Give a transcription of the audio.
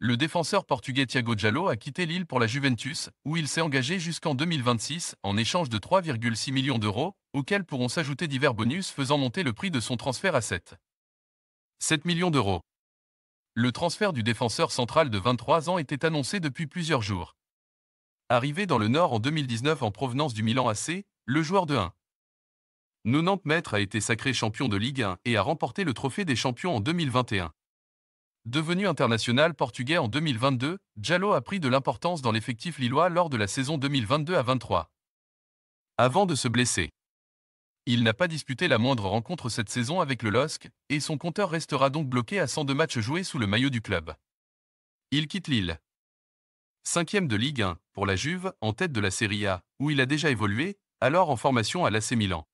Le défenseur portugais Thiago Jallo a quitté l'île pour la Juventus, où il s'est engagé jusqu'en 2026 en échange de 3,6 millions d'euros, auxquels pourront s'ajouter divers bonus faisant monter le prix de son transfert à 7. 7 millions d'euros. Le transfert du défenseur central de 23 ans était annoncé depuis plusieurs jours. Arrivé dans le Nord en 2019 en provenance du Milan AC, le joueur de 1. 90 mètres a été sacré champion de Ligue 1 et a remporté le trophée des champions en 2021. Devenu international portugais en 2022, Jallo a pris de l'importance dans l'effectif lillois lors de la saison 2022 à 23. Avant de se blesser, il n'a pas disputé la moindre rencontre cette saison avec le LOSC, et son compteur restera donc bloqué à 102 matchs joués sous le maillot du club. Il quitte Lille. Cinquième de Ligue 1, pour la Juve, en tête de la Serie A, où il a déjà évolué, alors en formation à l'AC Milan.